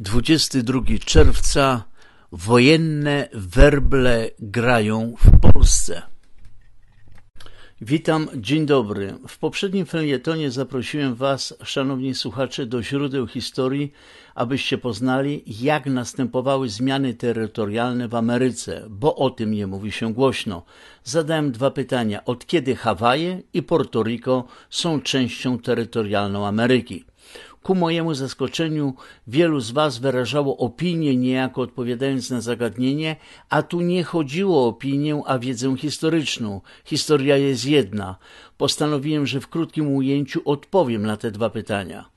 22 czerwca wojenne werble grają w Polsce. Witam, dzień dobry. W poprzednim felietonie zaprosiłem Was, szanowni słuchacze, do źródeł historii, abyście poznali, jak następowały zmiany terytorialne w Ameryce, bo o tym nie mówi się głośno. Zadałem dwa pytania: od kiedy Hawaje i Porto Rico są częścią terytorialną Ameryki? Ku mojemu zaskoczeniu wielu z was wyrażało opinię niejako odpowiadając na zagadnienie, a tu nie chodziło o opinię, a wiedzę historyczną. Historia jest jedna postanowiłem, że w krótkim ujęciu odpowiem na te dwa pytania.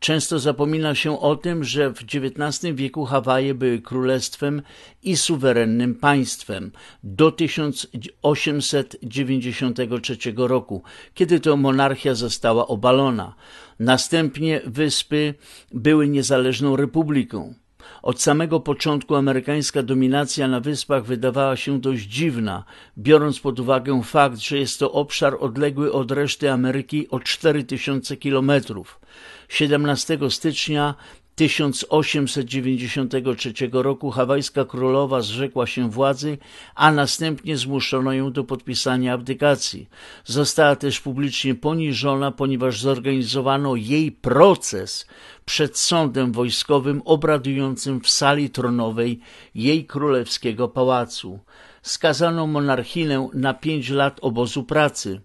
Często zapomina się o tym, że w XIX wieku Hawaje były królestwem i suwerennym państwem do 1893 roku, kiedy to monarchia została obalona. Następnie wyspy były niezależną republiką. Od samego początku amerykańska dominacja na wyspach wydawała się dość dziwna, biorąc pod uwagę fakt, że jest to obszar odległy od reszty Ameryki o 4000 kilometrów. 17 stycznia 1893 roku hawajska królowa zrzekła się władzy, a następnie zmuszono ją do podpisania abdykacji. Została też publicznie poniżona, ponieważ zorganizowano jej proces przed sądem wojskowym obradującym w sali tronowej jej królewskiego pałacu. Skazano monarchinę na pięć lat obozu pracy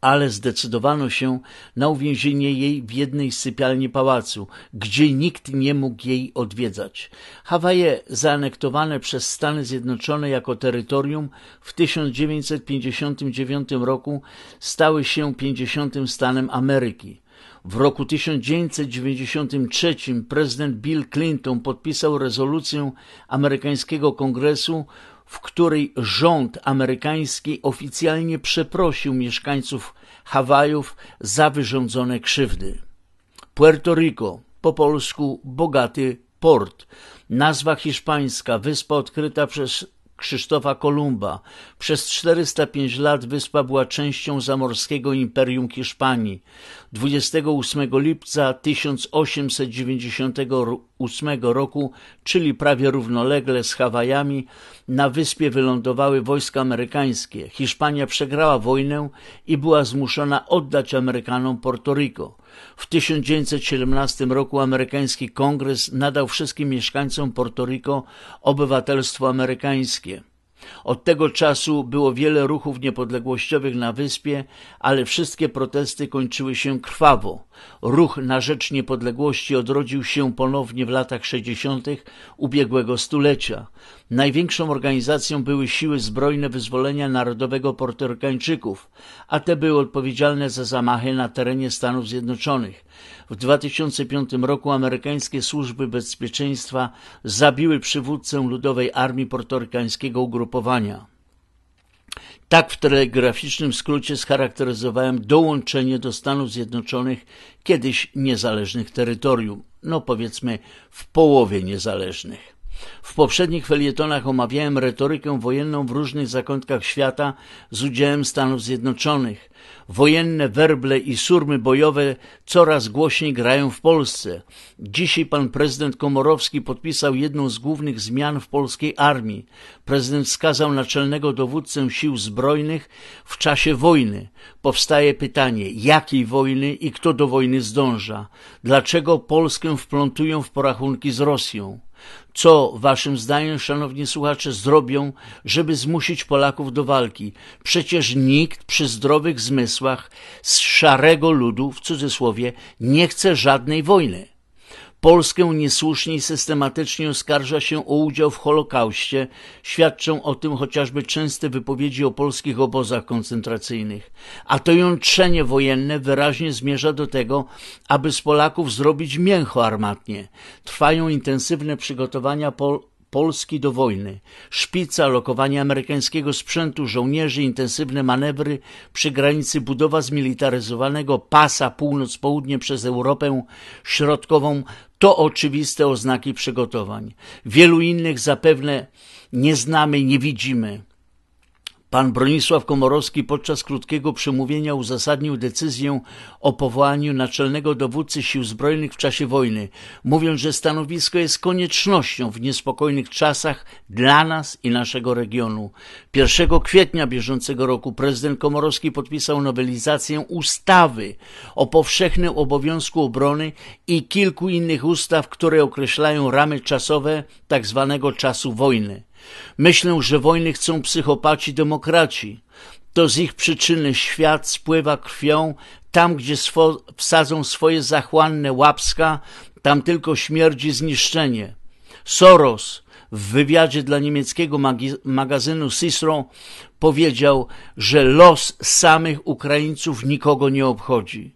ale zdecydowano się na uwięzienie jej w jednej z sypialni pałacu, gdzie nikt nie mógł jej odwiedzać. Hawaje zaanektowane przez Stany Zjednoczone jako terytorium w 1959 roku stały się 50. stanem Ameryki. W roku 1993 prezydent Bill Clinton podpisał rezolucję amerykańskiego kongresu, w której rząd amerykański oficjalnie przeprosił mieszkańców Hawajów za wyrządzone krzywdy. Puerto Rico, po polsku bogaty port, nazwa hiszpańska, wyspa odkryta przez Krzysztofa Kolumba. Przez 405 lat wyspa była częścią zamorskiego imperium Hiszpanii. 28 lipca 1898 roku, czyli prawie równolegle z Hawajami, na wyspie wylądowały wojska amerykańskie. Hiszpania przegrała wojnę i była zmuszona oddać Amerykanom Porto Rico. W 1917 roku amerykański kongres nadał wszystkim mieszkańcom Porto Rico obywatelstwo amerykańskie. Od tego czasu było wiele ruchów niepodległościowych na wyspie, ale wszystkie protesty kończyły się krwawo. Ruch na rzecz niepodległości odrodził się ponownie w latach 60. ubiegłego stulecia. Największą organizacją były Siły Zbrojne Wyzwolenia Narodowego portorykańczyków, a te były odpowiedzialne za zamachy na terenie Stanów Zjednoczonych. W 2005 roku amerykańskie służby bezpieczeństwa zabiły przywódcę Ludowej Armii Portorykańskiego Ugrupowania. Tak w telegraficznym skrócie scharakteryzowałem dołączenie do Stanów Zjednoczonych kiedyś niezależnych terytorium, no powiedzmy w połowie niezależnych. W poprzednich felietonach omawiałem retorykę wojenną w różnych zakątkach świata z udziałem Stanów Zjednoczonych. Wojenne werble i surmy bojowe coraz głośniej grają w Polsce. Dzisiaj pan prezydent Komorowski podpisał jedną z głównych zmian w polskiej armii. Prezydent wskazał naczelnego dowódcę sił zbrojnych w czasie wojny. Powstaje pytanie, jakiej wojny i kto do wojny zdąża? Dlaczego Polskę wplątują w porachunki z Rosją? Co, waszym zdaniem, szanowni słuchacze, zrobią, żeby zmusić Polaków do walki? Przecież nikt przy zdrowych zmysłach z szarego ludu, w cudzysłowie, nie chce żadnej wojny. Polskę niesłusznie i systematycznie oskarża się o udział w Holokauście. Świadczą o tym chociażby częste wypowiedzi o polskich obozach koncentracyjnych. A to jątrzenie wojenne wyraźnie zmierza do tego, aby z Polaków zrobić mięcho armatnie. Trwają intensywne przygotowania pol Polski do wojny. Szpica, lokowanie amerykańskiego sprzętu, żołnierzy, intensywne manewry przy granicy, budowa zmilitaryzowanego pasa północ-południe przez Europę Środkową to oczywiste oznaki przygotowań. Wielu innych zapewne nie znamy, nie widzimy. Pan Bronisław Komorowski podczas krótkiego przemówienia uzasadnił decyzję o powołaniu naczelnego dowódcy sił zbrojnych w czasie wojny, mówiąc, że stanowisko jest koniecznością w niespokojnych czasach dla nas i naszego regionu. 1 kwietnia bieżącego roku prezydent Komorowski podpisał nowelizację ustawy o powszechnym obowiązku obrony i kilku innych ustaw, które określają ramy czasowe tzw. Tak czasu wojny. Myślę, że wojny chcą psychopaci demokraci. To z ich przyczyny świat spływa krwią, tam gdzie swo wsadzą swoje zachłanne łapska, tam tylko śmierdzi zniszczenie. Soros w wywiadzie dla niemieckiego magazynu Cicero powiedział, że los samych Ukraińców nikogo nie obchodzi.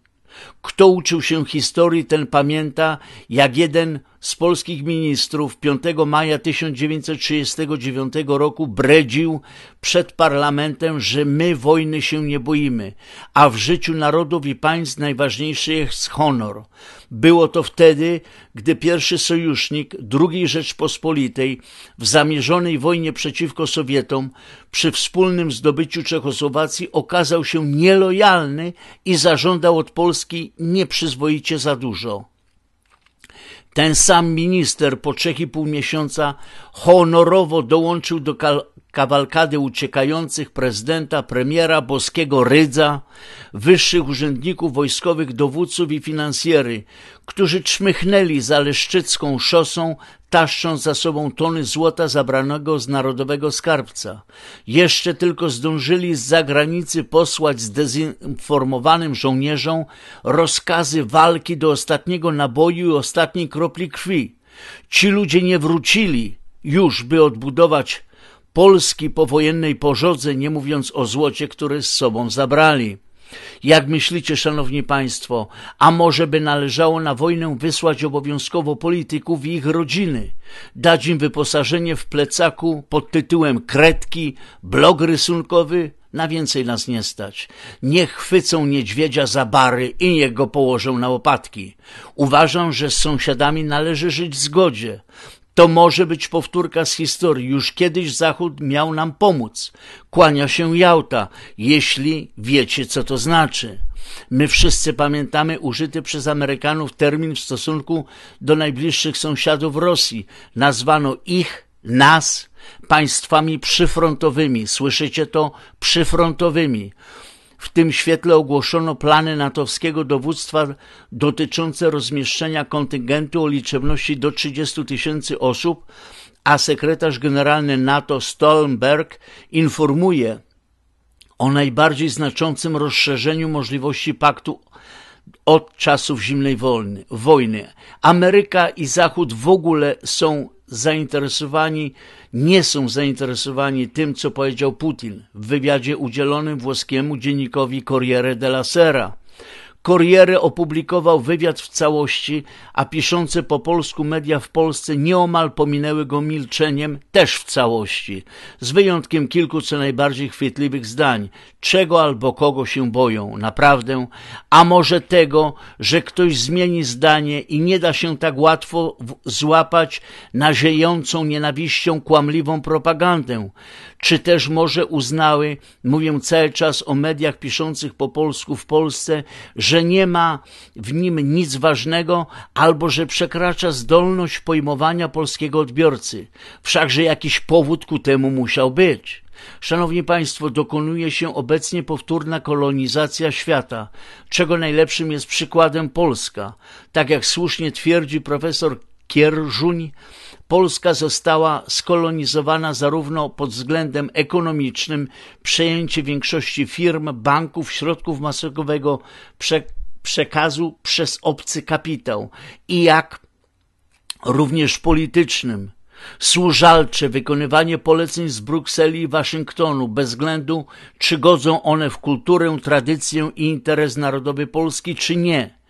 Kto uczył się historii, ten pamięta, jak jeden z polskich ministrów 5 maja 1939 roku bredził przed parlamentem, że my wojny się nie boimy, a w życiu narodów i państw najważniejszy jest honor. Było to wtedy, gdy pierwszy sojusznik II Rzeczpospolitej w zamierzonej wojnie przeciwko Sowietom przy wspólnym zdobyciu Czechosłowacji okazał się nielojalny i zażądał od Polski nieprzyzwoicie za dużo. Ten sam minister po trzech i pół miesiąca honorowo dołączył do kawalkady uciekających prezydenta, premiera, boskiego rydza, wyższych urzędników wojskowych, dowódców i finansjery, którzy czmychnęli za Leszczycką szosą, taszcząc za sobą tony złota zabranego z narodowego skarbca. Jeszcze tylko zdążyli z zagranicy posłać zdezinformowanym żołnierzom rozkazy walki do ostatniego naboju i ostatniej kropli krwi. Ci ludzie nie wrócili już, by odbudować Polski powojennej pożodze, nie mówiąc o złocie, które z sobą zabrali. Jak myślicie, szanowni państwo, a może by należało na wojnę wysłać obowiązkowo polityków i ich rodziny, dać im wyposażenie w plecaku pod tytułem kredki, blog rysunkowy? Na więcej nas nie stać. Niech chwycą niedźwiedzia za bary i niech go położą na łopatki. Uważam, że z sąsiadami należy żyć w zgodzie. To może być powtórka z historii. Już kiedyś Zachód miał nam pomóc. Kłania się Jałta, jeśli wiecie, co to znaczy. My wszyscy pamiętamy użyty przez Amerykanów termin w stosunku do najbliższych sąsiadów Rosji. Nazwano ich, nas, państwami przyfrontowymi. Słyszycie to? Przyfrontowymi. W tym świetle ogłoszono plany natowskiego dowództwa dotyczące rozmieszczenia kontyngentu o liczebności do 30 tysięcy osób, a sekretarz generalny NATO Stoltenberg informuje o najbardziej znaczącym rozszerzeniu możliwości paktu od czasów zimnej wojny. Ameryka i Zachód w ogóle są zainteresowani, nie są zainteresowani tym, co powiedział Putin w wywiadzie udzielonym włoskiemu dziennikowi Corriere della Sera. Corriere opublikował wywiad w całości, a piszące po polsku media w Polsce nieomal pominęły go milczeniem też w całości, z wyjątkiem kilku co najbardziej chwytliwych zdań. Czego albo kogo się boją, naprawdę? A może tego, że ktoś zmieni zdanie i nie da się tak łatwo złapać na ziejącą nienawiścią kłamliwą propagandę? Czy też może uznały, mówię cały czas o mediach piszących po polsku w Polsce, że że nie ma w nim nic ważnego albo że przekracza zdolność pojmowania polskiego odbiorcy. Wszakże jakiś powód ku temu musiał być. Szanowni Państwo, dokonuje się obecnie powtórna kolonizacja świata, czego najlepszym jest przykładem Polska. Tak jak słusznie twierdzi profesor Kierżuń, Polska została skolonizowana zarówno pod względem ekonomicznym, przejęcie większości firm, banków, środków masowego przekazu przez obcy kapitał, i jak również politycznym. Służalcze wykonywanie poleceń z Brukseli i Waszyngtonu, bez względu czy godzą one w kulturę, tradycję i interes narodowy Polski, czy nie.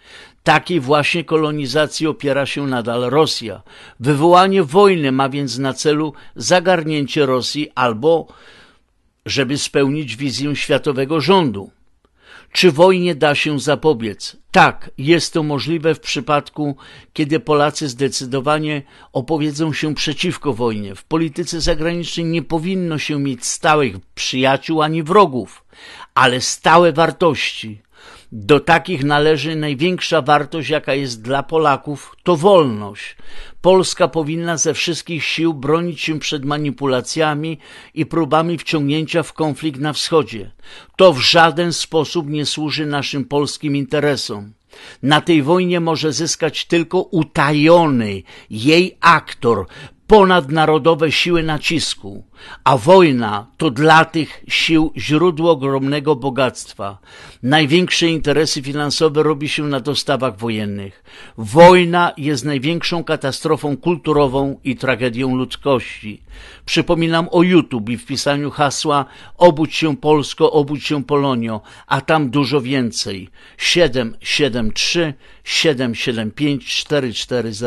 Takiej właśnie kolonizacji opiera się nadal Rosja. Wywołanie wojny ma więc na celu zagarnięcie Rosji albo żeby spełnić wizję światowego rządu. Czy wojnie da się zapobiec? Tak, jest to możliwe w przypadku, kiedy Polacy zdecydowanie opowiedzą się przeciwko wojnie. W polityce zagranicznej nie powinno się mieć stałych przyjaciół ani wrogów, ale stałe wartości. Do takich należy największa wartość, jaka jest dla Polaków, to wolność. Polska powinna ze wszystkich sił bronić się przed manipulacjami i próbami wciągnięcia w konflikt na wschodzie. To w żaden sposób nie służy naszym polskim interesom. Na tej wojnie może zyskać tylko utajony jej aktor, ponadnarodowe siły nacisku a wojna to dla tych sił źródło ogromnego bogactwa. Największe interesy finansowe robi się na dostawach wojennych. Wojna jest największą katastrofą kulturową i tragedią ludzkości. Przypominam o YouTube i wpisaniu hasła Obudź się Polsko, obudź się Polonio, a tam dużo więcej. 773 775 4400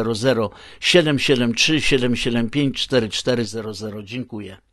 773 775 4400. Dziękuję.